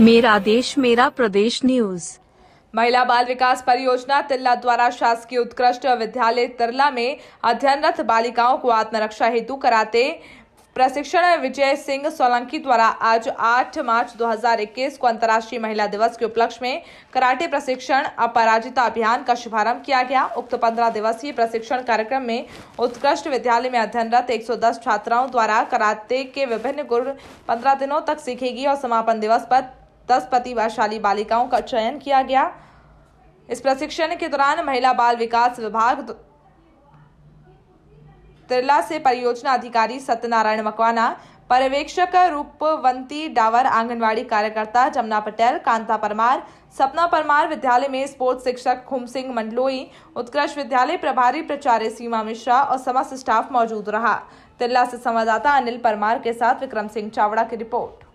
मेरा देश मेरा प्रदेश न्यूज महिला बाल विकास परियोजना तिल्ला द्वारा शासकीय उत्कृष्ट विद्यालय तिरला में अध्ययनरत बालिकाओं को आत्मरक्षा हेतु कराते प्रशिक्षण विजय सिंह सोलंकी द्वारा आज 8 मार्च 2021 को अंतर्राष्ट्रीय महिला दिवस के उपलक्ष्य में कराटे प्रशिक्षण अपराजिता अभियान का शुभारंभ किया गया उक्त 15 दिवसीय प्रशिक्षण कार्यक्रम में उत्कृष्ट विद्यालय में अध्ययनरत 110 छात्राओं द्वारा कराते के विभिन्न गुण 15 दिनों तक सीखेगी और समापन दिवस पर दस प्रतिभाशाली बालिकाओं का चयन किया गया इस प्रशिक्षण के दौरान महिला बाल विकास विभाग त्रिला से परियोजना अधिकारी सत्यनारायण मकवाना पर्यवेक्षक रूपवंती डावर आंगनवाड़ी कार्यकर्ता जमुना पटेल कांता परमार सपना परमार विद्यालय में स्पोर्ट्स शिक्षक खुम सिंह मंडलोई उत्कृष्ट विद्यालय प्रभारी प्राचार्य सीमा मिश्रा और समस्त स्टाफ मौजूद रहा तिरला से संवाददाता अनिल परमार के साथ विक्रम सिंह चावड़ा की रिपोर्ट